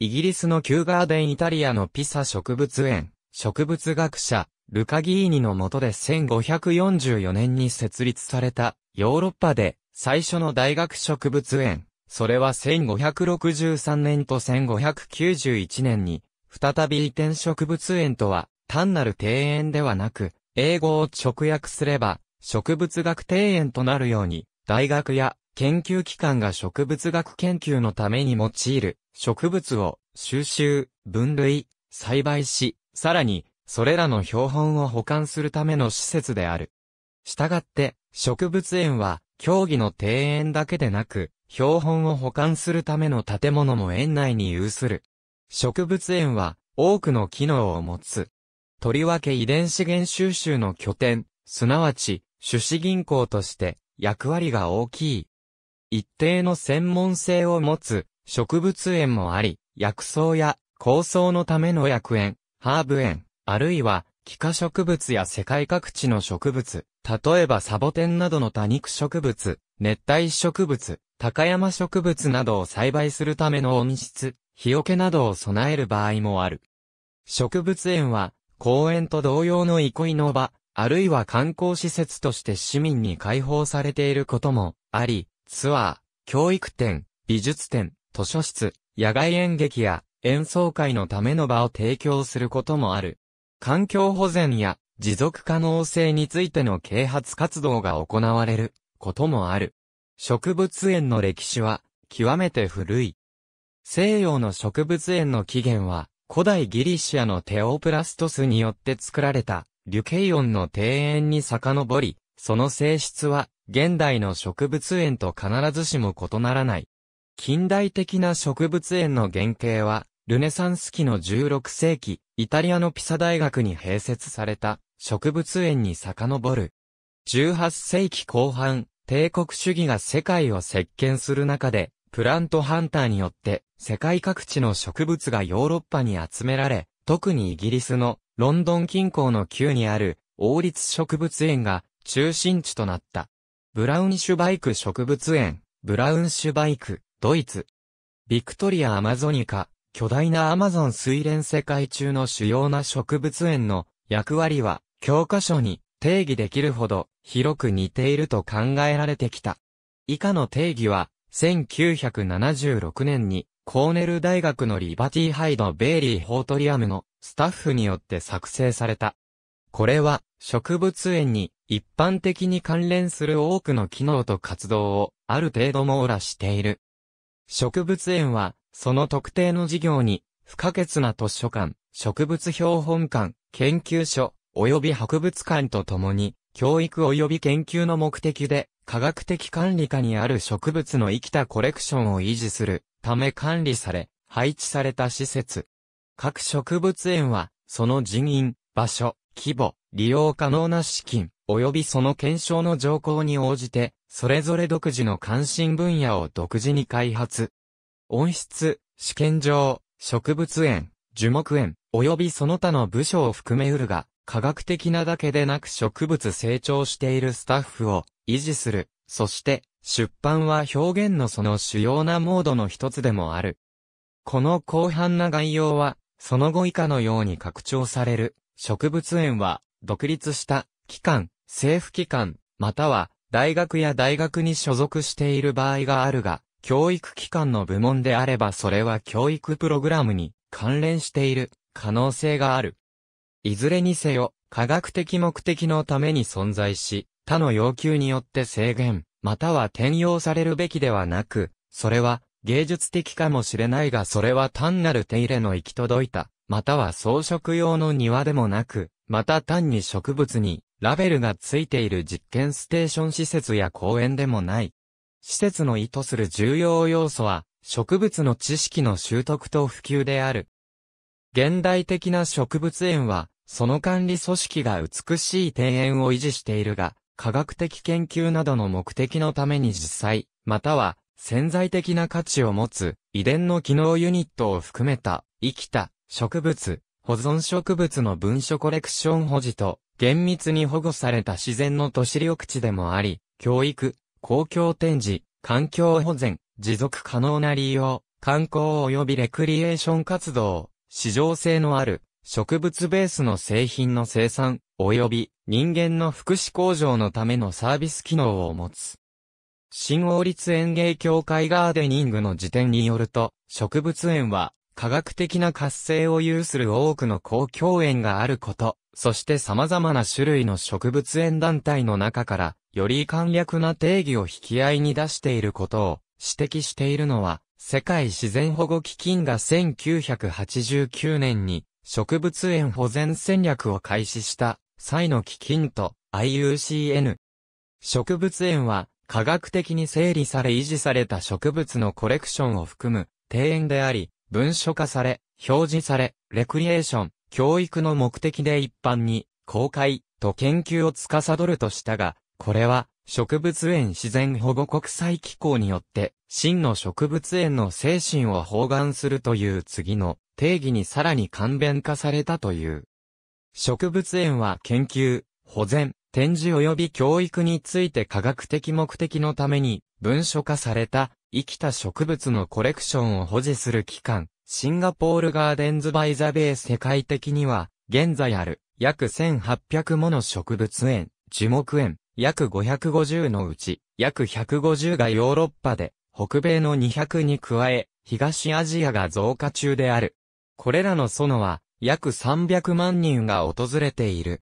イギリスのキューガーデンイタリアのピサ植物園、植物学者、ルカギーニの下で1544年に設立された、ヨーロッパで最初の大学植物園、それは1563年と1591年に、再び移転植物園とは、単なる庭園ではなく、英語を直訳すれば、植物学庭園となるように、大学や研究機関が植物学研究のために用いる、植物を収集、分類、栽培し、さらに、それらの標本を保管するための施設である。したがって、植物園は、競技の庭園だけでなく、標本を保管するための建物も園内に有する。植物園は、多くの機能を持つ。とりわけ遺伝資源収集の拠点、すなわち、種子銀行として、役割が大きい。一定の専門性を持つ、植物園もあり、薬草や、構想のための薬園、ハーブ園、あるいは、気化植物や世界各地の植物、例えばサボテンなどの多肉植物、熱帯植物、高山植物などを栽培するための温室、日よけなどを備える場合もある。植物園は、公園と同様の憩いの場、あるいは観光施設として市民に開放されていることもあり、ツアー、教育展、美術展、図書室、野外演劇や演奏会のための場を提供することもある。環境保全や持続可能性についての啓発活動が行われることもある。植物園の歴史は極めて古い。西洋の植物園の起源は古代ギリシアのテオプラストスによって作られたリュケイオンの庭園に遡り、その性質は現代の植物園と必ずしも異ならない。近代的な植物園の原型は、ルネサンス期の16世紀、イタリアのピサ大学に併設された植物園に遡る。18世紀後半、帝国主義が世界を席巻する中で、プラントハンターによって世界各地の植物がヨーロッパに集められ、特にイギリスのロンドン近郊の旧にある王立植物園が中心地となった。ブラウンシュバイク植物園、ブラウンシュバイク。ドイツ。ビクトリア・アマゾニカ、巨大なアマゾン水蓮世界中の主要な植物園の役割は教科書に定義できるほど広く似ていると考えられてきた。以下の定義は1976年にコーネル大学のリバティハイド・ベイリー・ホートリアムのスタッフによって作成された。これは植物園に一般的に関連する多くの機能と活動をある程度網羅している。植物園は、その特定の事業に、不可欠な図書館、植物標本館、研究所、及び博物館とともに、教育及び研究の目的で、科学的管理下にある植物の生きたコレクションを維持するため管理され、配置された施設。各植物園は、その人員、場所、規模、利用可能な資金、及びその検証の条項に応じて、それぞれ独自の関心分野を独自に開発。温室、試験場、植物園、樹木園、及びその他の部署を含めうるが、科学的なだけでなく植物成長しているスタッフを維持する。そして、出版は表現のその主要なモードの一つでもある。この広範な概要は、その後以下のように拡張される。植物園は、独立した、機関、政府機関、または、大学や大学に所属している場合があるが、教育機関の部門であればそれは教育プログラムに関連している可能性がある。いずれにせよ、科学的目的のために存在し、他の要求によって制限、または転用されるべきではなく、それは芸術的かもしれないがそれは単なる手入れの行き届いた、または装飾用の庭でもなく、また単に植物にラベルがついている実験ステーション施設や公園でもない。施設の意図する重要要素は、植物の知識の習得と普及である。現代的な植物園は、その管理組織が美しい庭園を維持しているが、科学的研究などの目的のために実際、または潜在的な価値を持つ遺伝の機能ユニットを含めた生きた植物、保存植物の文書コレクション保持と厳密に保護された自然の都市緑地でもあり、教育、公共展示、環境保全、持続可能な利用、観光及びレクリエーション活動、市場性のある植物ベースの製品の生産、及び人間の福祉向上のためのサービス機能を持つ。新王立園芸協会ガーデニングの辞典によると、植物園は科学的な活性を有する多くの公共園があること、そして様々な種類の植物園団体の中から、より簡略な定義を引き合いに出していることを指摘しているのは、世界自然保護基金が1989年に植物園保全戦略を開始した際の基金と IUCN。植物園は科学的に整理され維持された植物のコレクションを含む庭園であり、文書化され、表示され、レクリエーション、教育の目的で一般に、公開と研究を司るとしたが、これは、植物園自然保護国際機構によって、真の植物園の精神を包含するという次の定義にさらに簡便化されたという。植物園は研究、保全、展示及び教育について科学的目的のために文書化された生きた植物のコレクションを保持する機関シンガポールガーデンズバイザベー世界的には、現在ある約1800もの植物園、樹木園、約550のうち、約150がヨーロッパで、北米の200に加え、東アジアが増加中である。これらの園は、約300万人が訪れている。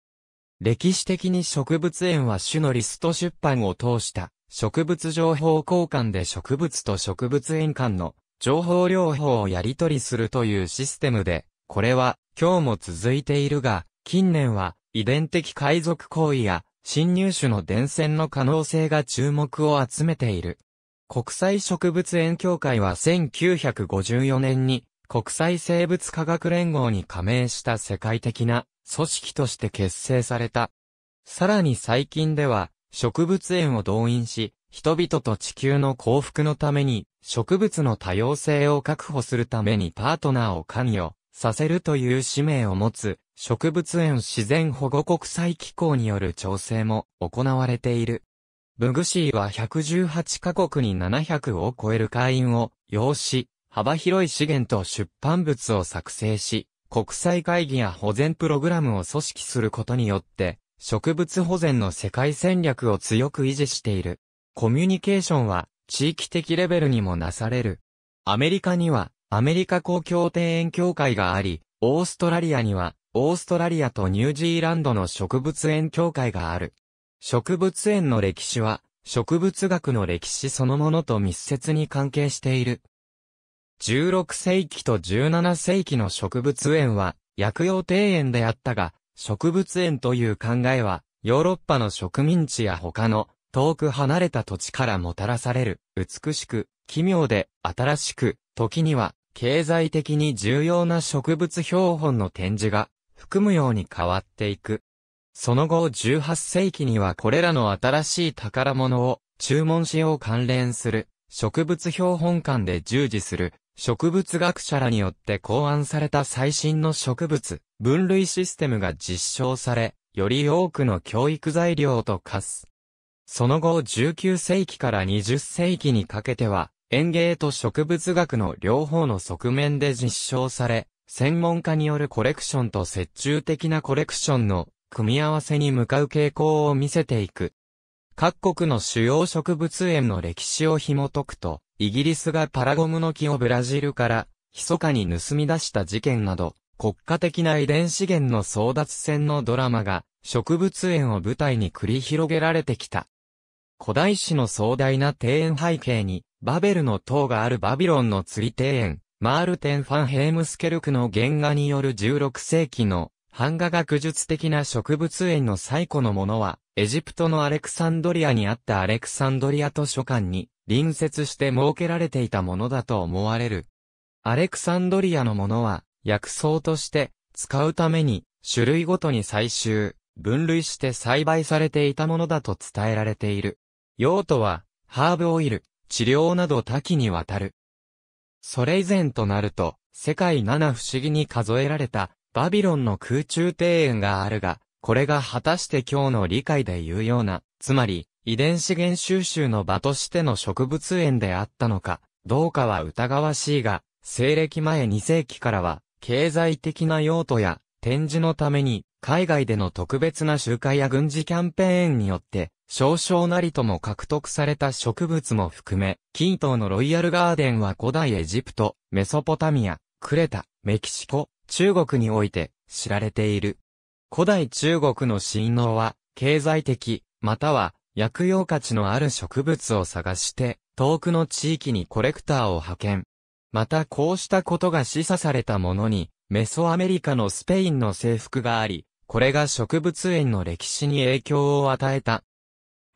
歴史的に植物園は種のリスト出版を通した、植物情報交換で植物と植物園間の情報療法をやり取りするというシステムで、これは今日も続いているが、近年は遺伝的海賊行為や侵入種の伝染の可能性が注目を集めている。国際植物園協会は1954年に国際生物科学連合に加盟した世界的な組織として結成された。さらに最近では植物園を動員し、人々と地球の幸福のために植物の多様性を確保するためにパートナーを関与させるという使命を持つ植物園自然保護国際機構による調整も行われている。ブグシーは118カ国に700を超える会員を要し、幅広い資源と出版物を作成し、国際会議や保全プログラムを組織することによって、植物保全の世界戦略を強く維持している。コミュニケーションは地域的レベルにもなされる。アメリカには、アメリカ公共庭園協会があり、オーストラリアには、オーストラリアとニュージーランドの植物園協会がある。植物園の歴史は、植物学の歴史そのものと密接に関係している。16世紀と17世紀の植物園は、薬用庭園であったが、植物園という考えは、ヨーロッパの植民地や他の遠く離れた土地からもたらされる、美しく、奇妙で、新しく、時には、経済的に重要な植物標本の展示が、含むように変わっていく。その後18世紀にはこれらの新しい宝物を注文しよう関連する植物標本館で従事する植物学者らによって考案された最新の植物分類システムが実証され、より多くの教育材料と化す。その後19世紀から20世紀にかけては、園芸と植物学の両方の側面で実証され、専門家によるコレクションと折衷的なコレクションの組み合わせに向かう傾向を見せていく。各国の主要植物園の歴史を紐解くと、イギリスがパラゴムの木をブラジルから、密かに盗み出した事件など、国家的な遺伝資源の争奪戦のドラマが、植物園を舞台に繰り広げられてきた。古代史の壮大な庭園背景に、バベルの塔があるバビロンの釣り庭園、マールテン・ファンヘームスケルクの原画による16世紀の版画学術的な植物園の最古のものは、エジプトのアレクサンドリアにあったアレクサンドリア図書館に隣接して設けられていたものだと思われる。アレクサンドリアのものは、薬草として使うために種類ごとに採集、分類して栽培されていたものだと伝えられている。用途は、ハーブオイル、治療など多岐にわたる。それ以前となると、世界七不思議に数えられた、バビロンの空中庭園があるが、これが果たして今日の理解で言うような、つまり、遺伝資源収集の場としての植物園であったのか、どうかは疑わしいが、西暦前2世紀からは、経済的な用途や、展示のために、海外での特別な集会や軍事キャンペーンによって、少々なりとも獲得された植物も含め、近東のロイヤルガーデンは古代エジプト、メソポタミア、クレタ、メキシコ、中国において知られている。古代中国の神農は、経済的、または薬用価値のある植物を探して、遠くの地域にコレクターを派遣。またこうしたことが示唆されたものに、メソアメリカのスペインの征服があり、これが植物園の歴史に影響を与えた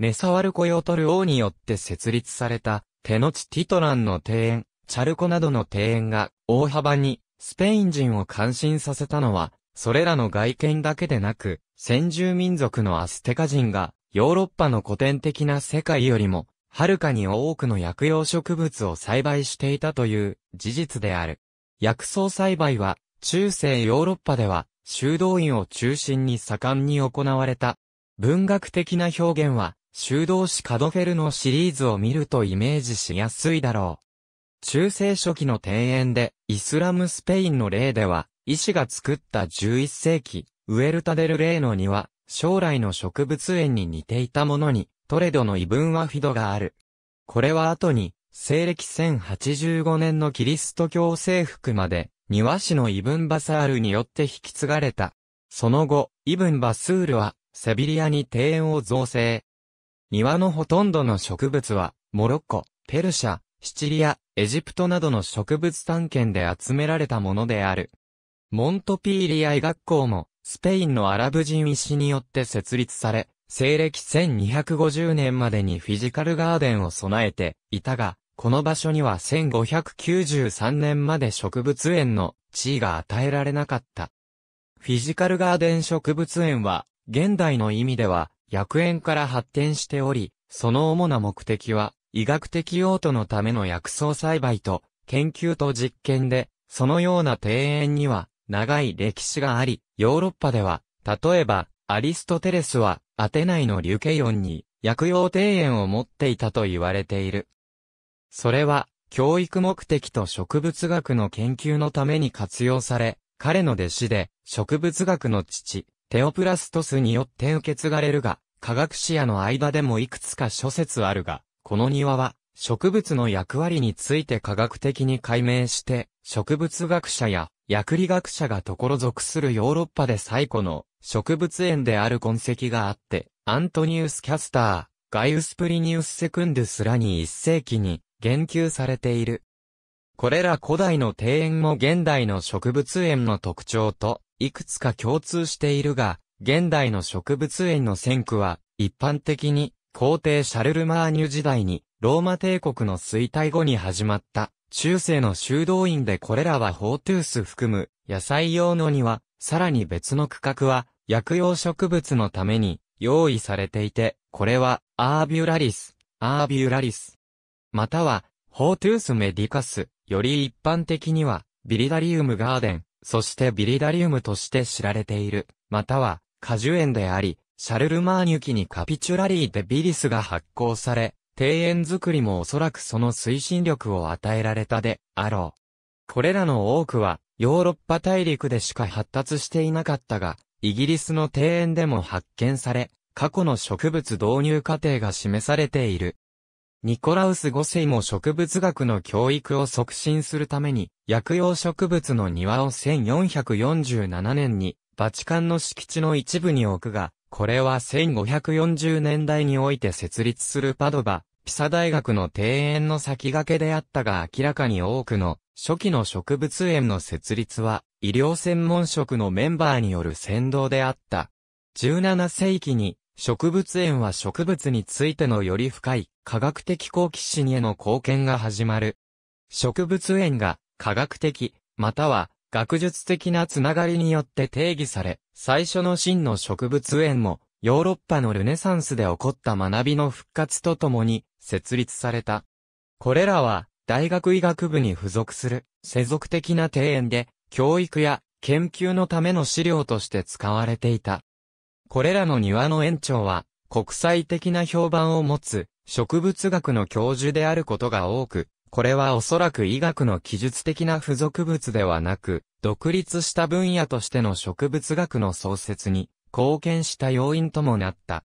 ネサワルコヨトル王によって設立された、テノチティトランの庭園、チャルコなどの庭園が大幅にスペイン人を感心させたのは、それらの外見だけでなく、先住民族のアステカ人がヨーロッパの古典的な世界よりも、はるかに多くの薬用植物を栽培していたという事実である。薬草栽培は中世ヨーロッパでは修道院を中心に盛んに行われた。文学的な表現は修道士カドフェルのシリーズを見るとイメージしやすいだろう。中世初期の庭園で、イスラムスペインの例では、医師が作った11世紀、ウエルタデルレーの庭、将来の植物園に似ていたものに、トレドの異文はフィドがある。これは後に、西暦1085年のキリスト教征服まで、庭師のイブン・バサールによって引き継がれた。その後、イブン・バスールは、セビリアに庭園を造成、庭のほとんどの植物は、モロッコ、ペルシャ、シチリア、エジプトなどの植物探検で集められたものである。モントピーリア医学校も、スペインのアラブ人医師によって設立され、西暦1250年までにフィジカルガーデンを備えていたが、この場所には1593年まで植物園の地位が与えられなかった。フィジカルガーデン植物園は、現代の意味では、薬園から発展しており、その主な目的は、医学的用途のための薬草栽培と、研究と実験で、そのような庭園には、長い歴史があり、ヨーロッパでは、例えば、アリストテレスは、アテナイのリュケヨンに、薬用庭園を持っていたと言われている。それは、教育目的と植物学の研究のために活用され、彼の弟子で、植物学の父、テオプラストスによって受け継がれるが、科学視野の間でもいくつか諸説あるが、この庭は、植物の役割について科学的に解明して、植物学者や薬理学者がところ属するヨーロッパで最古の植物園である痕跡があって、アントニウス・キャスター、ガイウス・プリニウス・セクンドスらに一世紀に言及されている。これら古代の庭園も現代の植物園の特徴といくつか共通しているが、現代の植物園の先駆は、一般的に、皇帝シャルル・マーニュ時代に、ローマ帝国の衰退後に始まった、中世の修道院でこれらはホートゥース含む、野菜用の庭、さらに別の区画は、薬用植物のために、用意されていて、これは、アービュラリス、アービュラリス。または、ホートゥースメディカス、より一般的には、ビリダリウムガーデン、そしてビリダリウムとして知られている、または果樹園であり、シャルルマーニュ期にカピチュラリーでビリスが発行され、庭園作りもおそらくその推進力を与えられたであろう。これらの多くは、ヨーロッパ大陸でしか発達していなかったが、イギリスの庭園でも発見され、過去の植物導入過程が示されている。ニコラウス5世も植物学の教育を促進するために、薬用植物の庭を1447年に、バチカンの敷地の一部に置くが、これは1540年代において設立するパドバ、ピサ大学の庭園の先駆けであったが明らかに多くの初期の植物園の設立は医療専門職のメンバーによる先導であった。17世紀に植物園は植物についてのより深い科学的好奇心への貢献が始まる。植物園が科学的、または学術的なつながりによって定義され、最初の真の植物園もヨーロッパのルネサンスで起こった学びの復活とともに設立された。これらは大学医学部に付属する世俗的な庭園で教育や研究のための資料として使われていた。これらの庭の園長は、国際的な評判を持つ、植物学の教授であることが多く、これはおそらく医学の記述的な付属物ではなく、独立した分野としての植物学の創設に貢献した要因ともなった。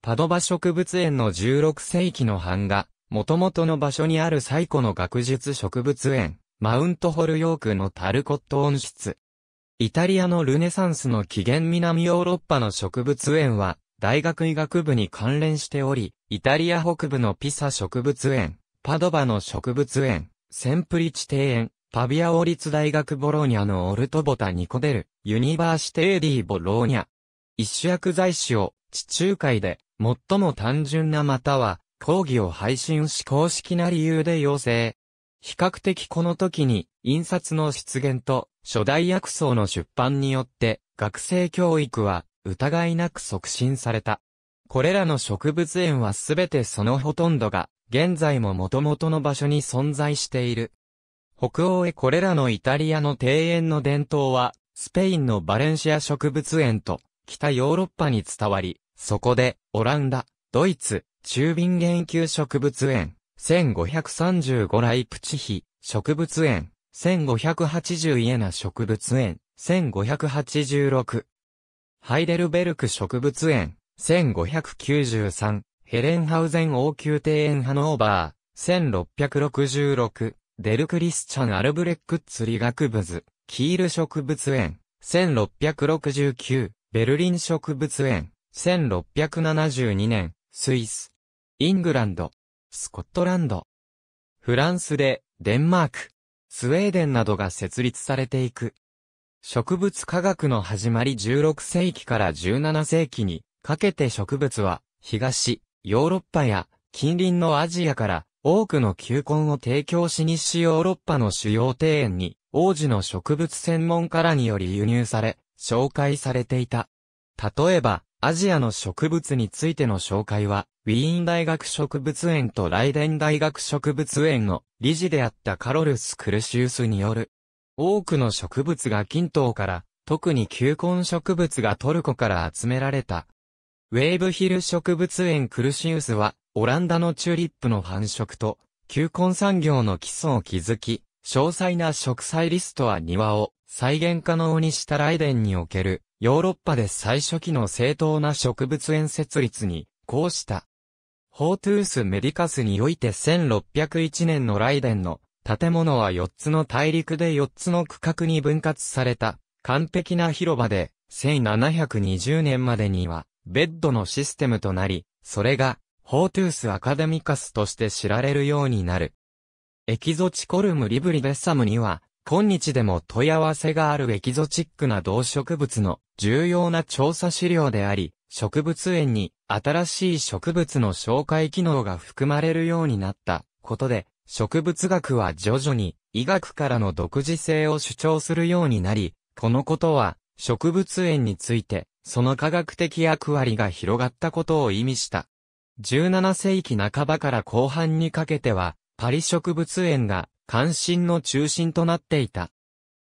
パドバ植物園の16世紀の版画、元々の場所にある最古の学術植物園、マウントホルヨークのタルコット温室、イタリアのルネサンスの起源南ヨーロッパの植物園は、大学医学部に関連しており、イタリア北部のピサ植物園、パドバの植物園、センプリチ庭園、パビア王立大学ボローニャのオルトボタニコデル、ユニバーシテーディボローニャ。一種薬剤師を地中海で最も単純なまたは講義を配信し公式な理由で要請。比較的この時に印刷の出現と初代薬草の出版によって、学生教育は疑いなく促進された。これらの植物園はすべてそのほとんどが、現在も元々の場所に存在している。北欧へこれらのイタリアの庭園の伝統は、スペインのバレンシア植物園と、北ヨーロッパに伝わり、そこで、オランダ、ドイツ、中瓶研究植物園、1535ライプチヒ、植物園、1580イエナ植物園、1586。ハイデルベルク植物園、1593。ヘレンハウゼン王宮庭園ハノーバー、1666。デルクリスチャン・アルブレックッツ理学部図、キール植物園、1669。ベルリン植物園、1672年、スイス。イングランド、スコットランド。フランスで、デンマーク。スウェーデンなどが設立されていく。植物科学の始まり16世紀から17世紀にかけて植物は東、ヨーロッパや近隣のアジアから多くの球根を提供し西ヨーロッパの主要庭園に王子の植物専門家らにより輸入され、紹介されていた。例えば、アジアの植物についての紹介は、ウィーン大学植物園とライデン大学植物園の理事であったカロルス・クルシウスによる。多くの植物が近東から、特に球根植物がトルコから集められた。ウェーブヒル植物園クルシウスは、オランダのチューリップの繁殖と、球根産業の基礎を築き、詳細な植栽リストは庭を再現可能にしたライデンにおけるヨーロッパで最初期の正当な植物園設立に、こうした。ホートゥース・メディカスにおいて1601年のライデンの建物は4つの大陸で4つの区画に分割された完璧な広場で1720年までにはベッドのシステムとなり、それがホートゥース・アカデミカスとして知られるようになる。エキゾチコルム・リブリベッサムには今日でも問い合わせがあるエキゾチックな動植物の重要な調査資料であり、植物園に新しい植物の紹介機能が含まれるようになったことで、植物学は徐々に医学からの独自性を主張するようになり、このことは植物園についてその科学的役割が広がったことを意味した。17世紀半ばから後半にかけては、パリ植物園が関心の中心となっていた。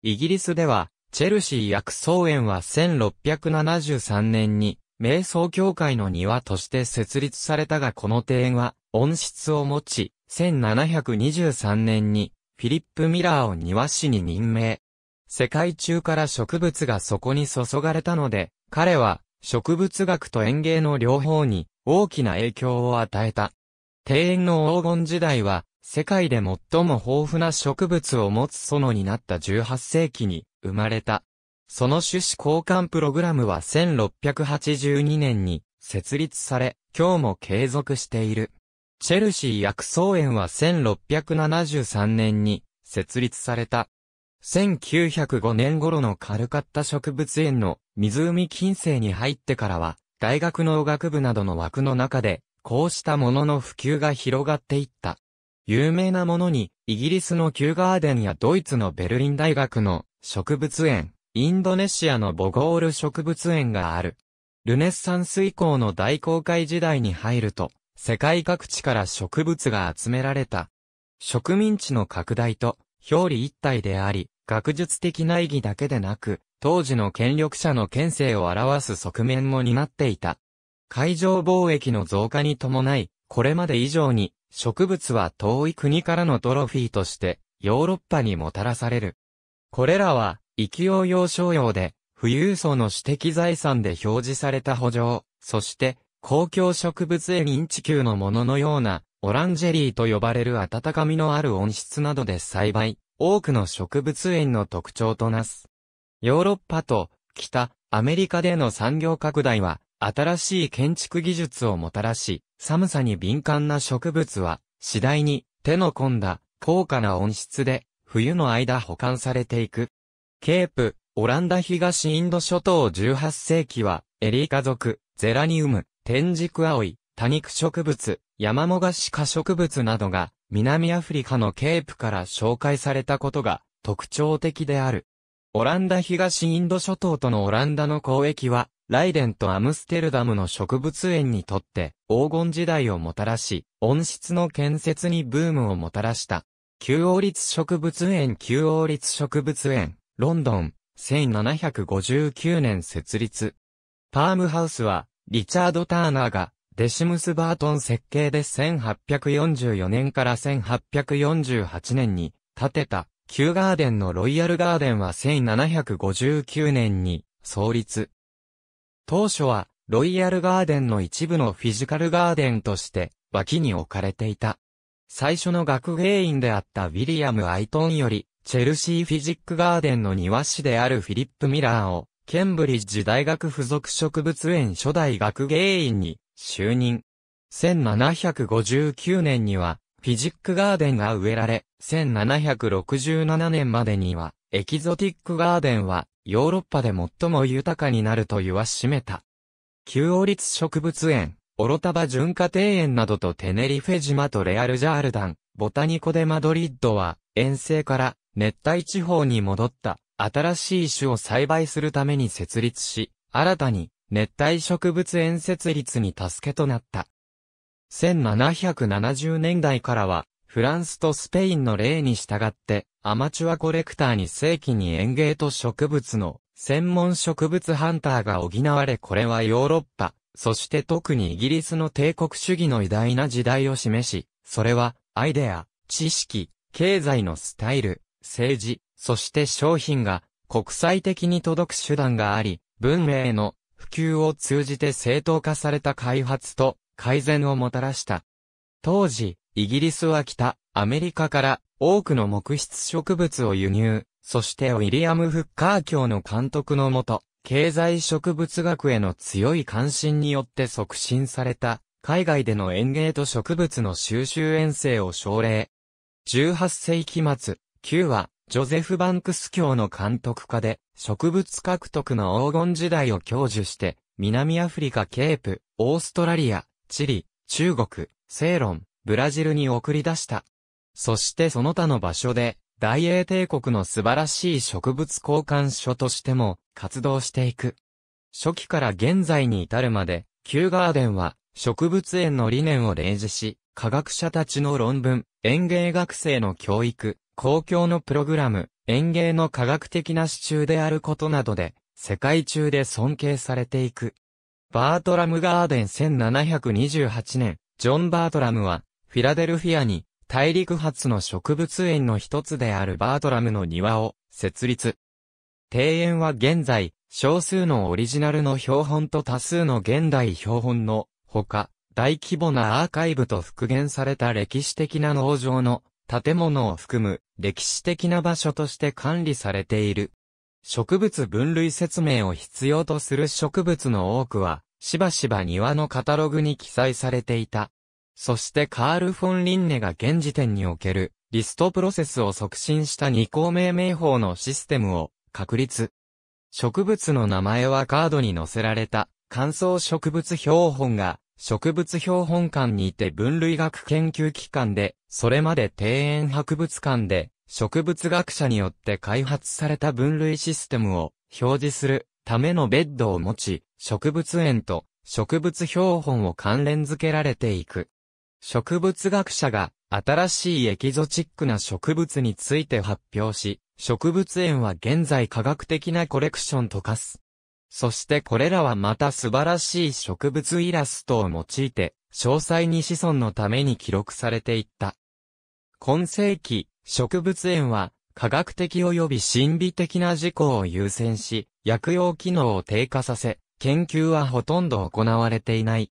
イギリスでは、チェルシー薬草園は1673年に、瞑想協会の庭として設立されたがこの庭園は、温室を持ち、1723年に、フィリップ・ミラーを庭師に任命。世界中から植物がそこに注がれたので、彼は、植物学と園芸の両方に、大きな影響を与えた。庭園の黄金時代は、世界で最も豊富な植物を持つ園になった18世紀に生まれた。その種子交換プログラムは1682年に設立され、今日も継続している。チェルシー薬草園は1673年に設立された。1905年頃のカルカッタ植物園の湖近世に入ってからは、大学農学部などの枠の中で、こうしたものの普及が広がっていった。有名なものに、イギリスのキューガーデンやドイツのベルリン大学の植物園、インドネシアのボゴール植物園がある。ルネッサンス以降の大航海時代に入ると、世界各地から植物が集められた。植民地の拡大と表裏一体であり、学術的な意義だけでなく、当時の権力者の権勢を表す側面も担っていた。海上貿易の増加に伴い、これまで以上に植物は遠い国からのトロフィーとしてヨーロッパにもたらされる。これらは、生用用商用で、富裕層の私的財産で表示された補助、そして、公共植物園認知球のもののような、オランジェリーと呼ばれる温かみのある温室などで栽培、多くの植物園の特徴となす。ヨーロッパと北アメリカでの産業拡大は新しい建築技術をもたらし、寒さに敏感な植物は、次第に手の込んだ高価な温室で、冬の間保管されていく。ケープ、オランダ東インド諸島18世紀は、エリカ族、ゼラニウム、天竺葵、多肉植物、山もがし科植物などが、南アフリカのケープから紹介されたことが特徴的である。オランダ東インド諸島とのオランダの交易は、ライデンとアムステルダムの植物園にとって黄金時代をもたらし、温室の建設にブームをもたらした。旧王立植物園旧王立植物園、ロンドン、1759年設立。パームハウスは、リチャード・ターナーが、デシムス・バートン設計で1844年から1848年に建てた旧ガーデンのロイヤルガーデンは1759年に創立。当初はロイヤルガーデンの一部のフィジカルガーデンとして脇に置かれていた。最初の学芸員であったウィリアム・アイトンより、チェルシーフィジックガーデンの庭師であるフィリップ・ミラーを、ケンブリッジ大学附属植物園初代学芸員に就任。1759年には、フィジックガーデンが植えられ、1767年までには、エキゾティックガーデンは、ヨーロッパで最も豊かになると言わしめた。旧王立植物園、オロタバ純化庭園などとテネリフェ島とレアルジャールダン、ボタニコでマドリッドは、遠征から熱帯地方に戻った新しい種を栽培するために設立し、新たに熱帯植物園設立に助けとなった。1770年代からは、フランスとスペインの例に従って、アマチュアコレクターに正規に園芸と植物の専門植物ハンターが補われこれはヨーロッパ、そして特にイギリスの帝国主義の偉大な時代を示し、それはアイデア、知識、経済のスタイル、政治、そして商品が国際的に届く手段があり、文明の普及を通じて正当化された開発と改善をもたらした。当時、イギリスは北、アメリカから多くの木質植物を輸入、そしてウィリアム・フッカー教の監督のもと、経済植物学への強い関心によって促進された、海外での園芸と植物の収集遠征を奨励。18世紀末、9は、ジョゼフ・バンクス教の監督下で、植物獲得の黄金時代を享受して、南アフリカケープ、オーストラリア、チリ、中国、セーロン、ブラジルに送り出した。そしてその他の場所で、大英帝国の素晴らしい植物交換所としても活動していく。初期から現在に至るまで、旧ガーデンは植物園の理念を例示し、科学者たちの論文、園芸学生の教育、公共のプログラム、園芸の科学的な支柱であることなどで、世界中で尊敬されていく。バートラム・ガーデン1728年、ジョン・バートラムは、フィラデルフィアに、大陸発の植物園の一つであるバートラムの庭を、設立。庭園は現在、少数のオリジナルの標本と多数の現代標本の、ほか、大規模なアーカイブと復元された歴史的な農場の建物を含む歴史的な場所として管理されている。植物分類説明を必要とする植物の多くは、しばしば庭のカタログに記載されていた。そしてカール・フォン・リンネが現時点におけるリストプロセスを促進した二項命名法のシステムを確立。植物の名前はカードに載せられた乾燥植物標本が植物標本館にて分類学研究機関で、それまで庭園博物館で植物学者によって開発された分類システムを表示するためのベッドを持ち、植物園と植物標本を関連付けられていく。植物学者が新しいエキゾチックな植物について発表し、植物園は現在科学的なコレクションと化す。そしてこれらはまた素晴らしい植物イラストを用いて、詳細に子孫のために記録されていった。今世紀、植物園は、科学的及び心理的な事項を優先し、薬用機能を低下させ、研究はほとんど行われていない。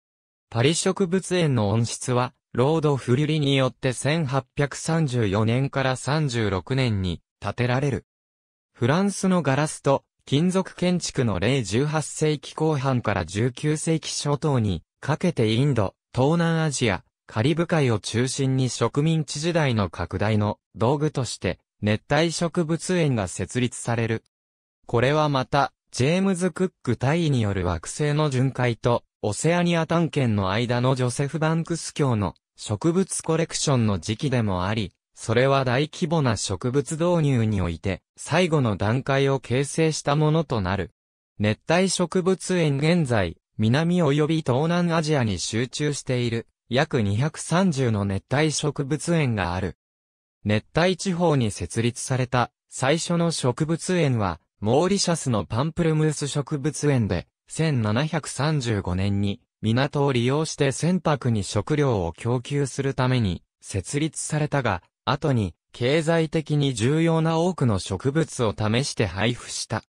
パリ植物園の温室は、ロード・フリュリによって1834年から36年に建てられる。フランスのガラスと金属建築の例18世紀後半から19世紀初頭にかけてインド、東南アジア、カリブ海を中心に植民地時代の拡大の道具として熱帯植物園が設立される。これはまた、ジェームズ・クック大尉による惑星の巡回とオセアニア探検の間のジョセフ・バンクス教の植物コレクションの時期でもあり、それは大規模な植物導入において最後の段階を形成したものとなる。熱帯植物園現在、南及び東南アジアに集中している。約230の熱帯植物園がある。熱帯地方に設立された最初の植物園は、モーリシャスのパンプルムース植物園で、1735年に港を利用して船舶に食料を供給するために設立されたが、後に経済的に重要な多くの植物を試して配布した。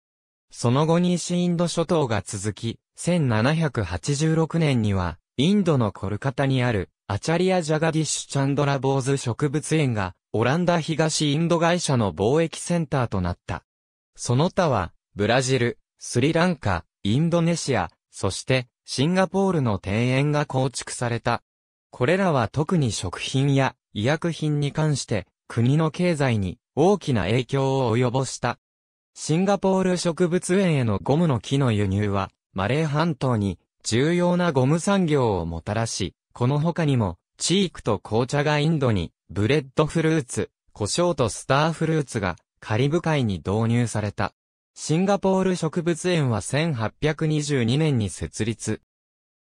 その後に西インド諸島が続き、1786年にはインドのコルカタにある、アチャリア・ジャガディッシュ・チャンドラ・ボーズ植物園が、オランダ東インド会社の貿易センターとなった。その他は、ブラジル、スリランカ、インドネシア、そして、シンガポールの庭園が構築された。これらは特に食品や医薬品に関して、国の経済に大きな影響を及ぼした。シンガポール植物園へのゴムの木の輸入は、マレー半島に重要なゴム産業をもたらし、この他にも、チークと紅茶がインドに、ブレッドフルーツ、胡椒とスターフルーツがカリブ海に導入された。シンガポール植物園は1822年に設立。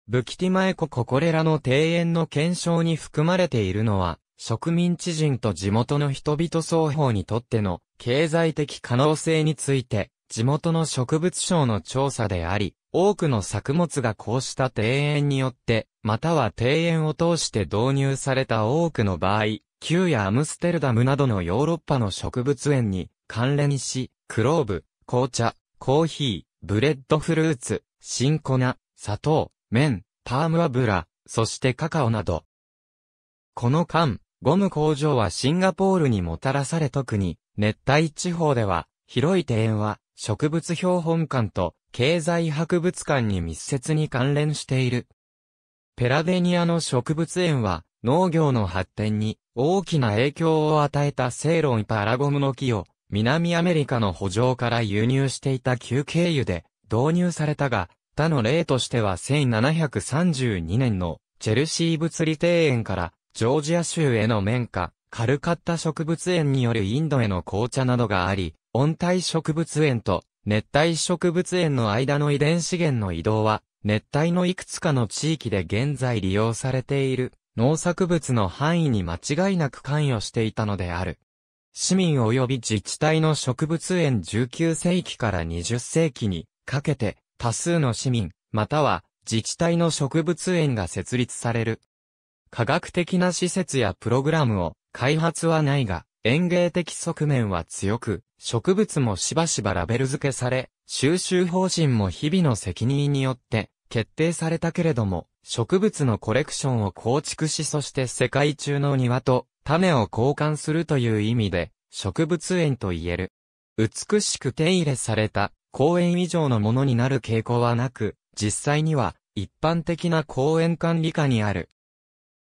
ブキティマエコココレラの庭園の検証に含まれているのは、植民地人と地元の人々双方にとっての経済的可能性について、地元の植物省の調査であり、多くの作物がこうした庭園によって、または庭園を通して導入された多くの場合、旧やアムステルダムなどのヨーロッパの植物園に関連し、クローブ、紅茶、コーヒー、ブレッドフルーツ、新粉、砂糖、麺、パーム油、そしてカカオなど。この間、ゴム工場はシンガポールにもたらされ特に、熱帯地方では、広い庭園は、植物標本館と経済博物館に密接に関連している。ペラデニアの植物園は、農業の発展に大きな影響を与えたセイロンパラゴムの木を南アメリカの補助から輸入していた旧経由で導入されたが、他の例としては1732年のチェルシー物理庭園からジョージア州への綿花、カルカッタ植物園によるインドへの紅茶などがあり、温帯植物園と熱帯植物園の間の遺伝資源の移動は、熱帯のいくつかの地域で現在利用されている農作物の範囲に間違いなく関与していたのである。市民及び自治体の植物園19世紀から20世紀にかけて多数の市民、または自治体の植物園が設立される。科学的な施設やプログラムを開発はないが、園芸的側面は強く、植物もしばしばラベル付けされ、収集方針も日々の責任によって決定されたけれども、植物のコレクションを構築しそして世界中の庭と種を交換するという意味で、植物園と言える。美しく手入れされた公園以上のものになる傾向はなく、実際には一般的な公園管理下にある。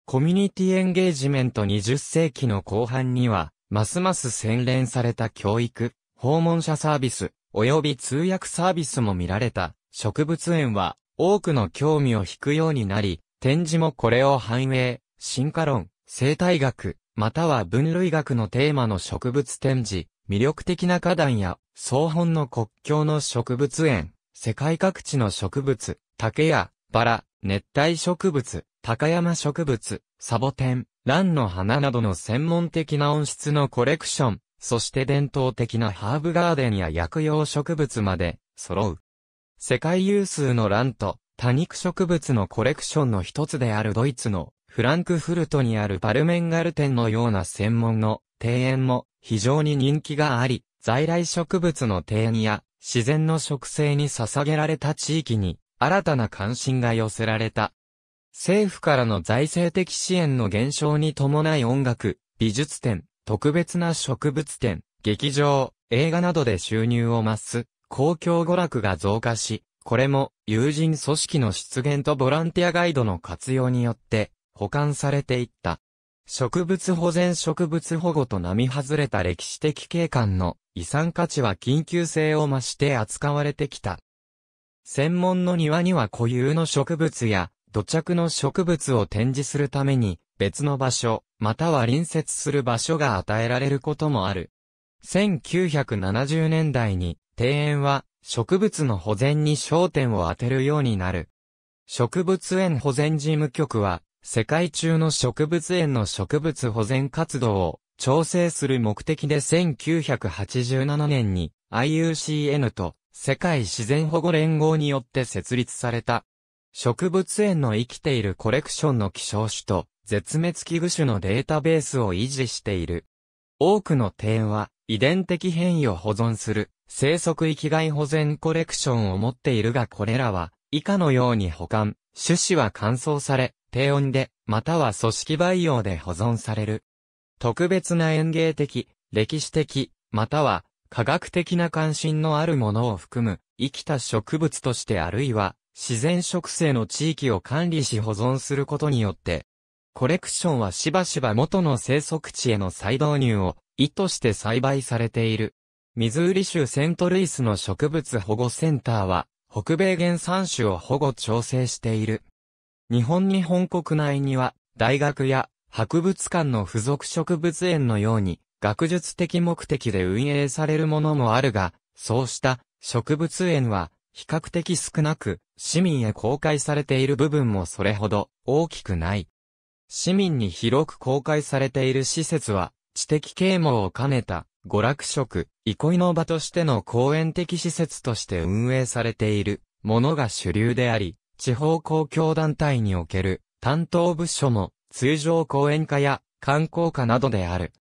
コミュニティエンゲージメント20世紀の後半には、ますます洗練された教育、訪問者サービス、及び通訳サービスも見られた、植物園は、多くの興味を引くようになり、展示もこれを反映、進化論、生態学、または分類学のテーマの植物展示、魅力的な花壇や、総本の国境の植物園、世界各地の植物、竹や、バラ、熱帯植物、高山植物、サボテン、蘭の花などの専門的な温室のコレクション、そして伝統的なハーブガーデンや薬用植物まで揃う。世界有数の蘭と多肉植物のコレクションの一つであるドイツのフランクフルトにあるパルメンガルテンのような専門の庭園も非常に人気があり、在来植物の庭園や自然の植生に捧げられた地域に新たな関心が寄せられた。政府からの財政的支援の減少に伴い音楽、美術展、特別な植物展、劇場、映画などで収入を増す、公共娯楽が増加し、これも友人組織の出現とボランティアガイドの活用によって保管されていった。植物保全植物保護と並外れた歴史的景観の遺産価値は緊急性を増して扱われてきた。専門の庭には固有の植物や土着の植物を展示するために、別の場所、または隣接する場所が与えられることもある。1970年代に、庭園は、植物の保全に焦点を当てるようになる。植物園保全事務局は、世界中の植物園の植物保全活動を調整する目的で1987年に IUCN と世界自然保護連合によって設立された植物園の生きているコレクションの希少種と絶滅危惧種のデータベースを維持している。多くの庭園は遺伝的変異を保存する生息域外保全コレクションを持っているがこれらは以下のように保管、種子は乾燥され、低温で、または組織培養で保存される。特別な園芸的、歴史的、または科学的な関心のあるものを含む、生きた植物としてあるいは自然植生の地域を管理し保存することによって、コレクションはしばしば元の生息地への再導入を意図して栽培されている。ミズーリ州セントルイスの植物保護センターは、北米原産種を保護調整している。日本日本国内には、大学や博物館の付属植物園のように、学術的目的で運営されるものもあるが、そうした植物園は比較的少なく、市民へ公開されている部分もそれほど大きくない。市民に広く公開されている施設は、知的啓蒙を兼ねた娯楽職、憩いの場としての公園的施設として運営されているものが主流であり、地方公共団体における担当部署も通常公園化や観光化などである。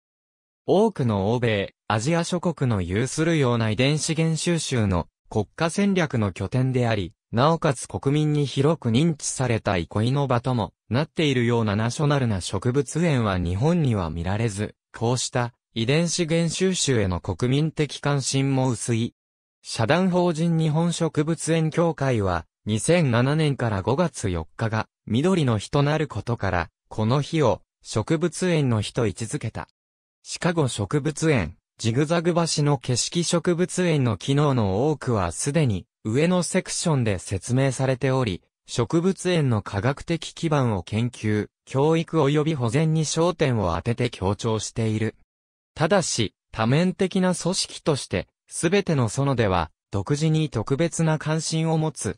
多くの欧米、アジア諸国の有するような遺伝資源収集の国家戦略の拠点であり、なおかつ国民に広く認知された憩いの場ともなっているようなナショナルな植物園は日本には見られず、こうした遺伝子原収集への国民的関心も薄い。社団法人日本植物園協会は、2007年から5月4日が緑の日となることから、この日を植物園の日と位置づけた。シカゴ植物園、ジグザグ橋の景色植物園の機能の多くはすでに上のセクションで説明されており、植物園の科学的基盤を研究、教育及び保全に焦点を当てて強調している。ただし、多面的な組織として、すべての園では、独自に特別な関心を持つ。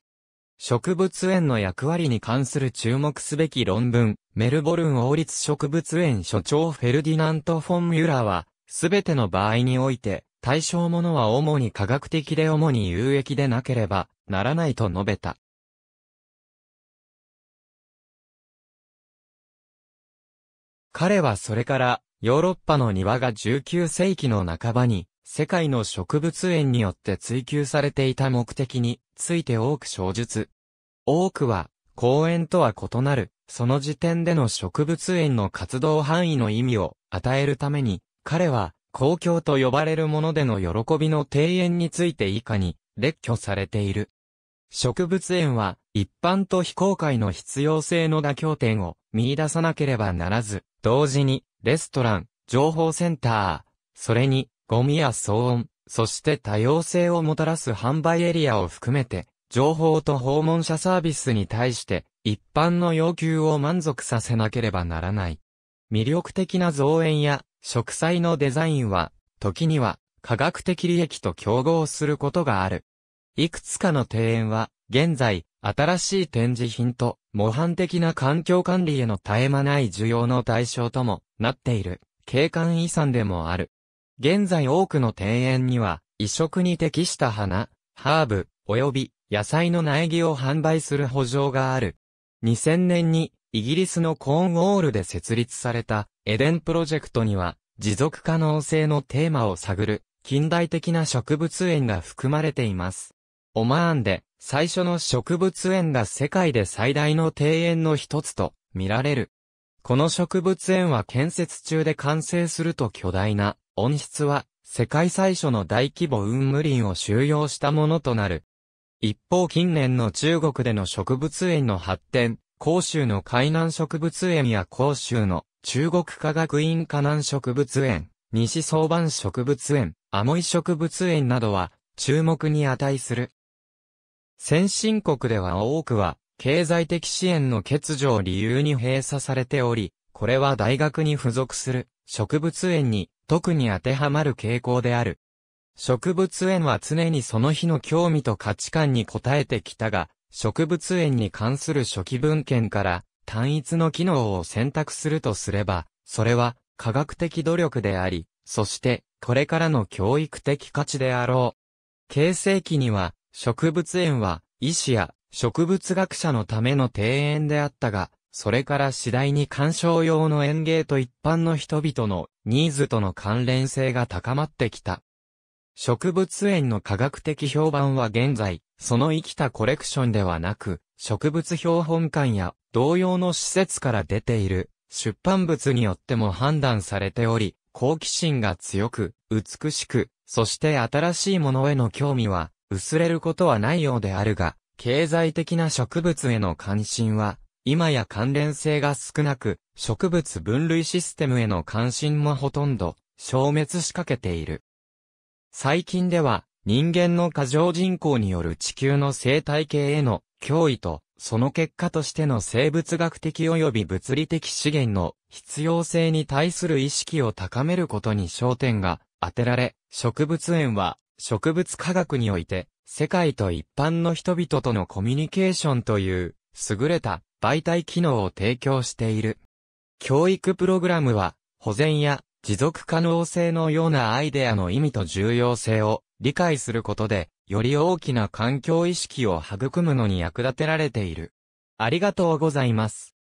植物園の役割に関する注目すべき論文、メルボルン王立植物園所長フェルディナント・フォン・ミュラーは、すべての場合において、対象のは主に科学的で主に有益でなければならないと述べた。彼はそれから、ヨーロッパの庭が19世紀の半ばに、世界の植物園によって追求されていた目的について多く小述。多くは、公園とは異なる、その時点での植物園の活動範囲の意味を与えるために、彼は公共と呼ばれるものでの喜びの庭園について以下に列挙されている。植物園は一般と非公開の必要性の妥協点を見出さなければならず、同時にレストラン、情報センター、それにゴミや騒音、そして多様性をもたらす販売エリアを含めて、情報と訪問者サービスに対して一般の要求を満足させなければならない。魅力的な造園や植栽のデザインは、時には、科学的利益と競合することがある。いくつかの庭園は、現在、新しい展示品と、模範的な環境管理への絶え間ない需要の対象ともなっている、景観遺産でもある。現在多くの庭園には、移植に適した花、ハーブ、及び野菜の苗木を販売する補助がある。2000年に、イギリスのコーンウォールで設立された、エデンプロジェクトには、持続可能性のテーマを探る、近代的な植物園が含まれています。オマーンで、最初の植物園が世界で最大の庭園の一つと、見られる。この植物園は建設中で完成すると巨大な、温室は、世界最初の大規模雲無林を収容したものとなる。一方近年の中国での植物園の発展、広州の海南植物園や広州の中国科学院河南植物園、西相番植物園、アモイ植物園などは、注目に値する。先進国では多くは、経済的支援の欠如を理由に閉鎖されており、これは大学に付属する植物園に特に当てはまる傾向である。植物園は常にその日の興味と価値観に応えてきたが、植物園に関する初期文献から単一の機能を選択するとすれば、それは科学的努力であり、そしてこれからの教育的価値であろう。形成期には植物園は医師や植物学者のための庭園であったが、それから次第に鑑賞用の園芸と一般の人々のニーズとの関連性が高まってきた。植物園の科学的評判は現在、その生きたコレクションではなく、植物標本館や同様の施設から出ている出版物によっても判断されており、好奇心が強く、美しく、そして新しいものへの興味は薄れることはないようであるが、経済的な植物への関心は、今や関連性が少なく、植物分類システムへの関心もほとんど消滅しかけている。最近では、人間の過剰人口による地球の生態系への脅威とその結果としての生物学的及び物理的資源の必要性に対する意識を高めることに焦点が当てられ、植物園は植物科学において世界と一般の人々とのコミュニケーションという優れた媒体機能を提供している。教育プログラムは保全や持続可能性のようなアイデアの意味と重要性を理解することでより大きな環境意識を育むのに役立てられている。ありがとうございます。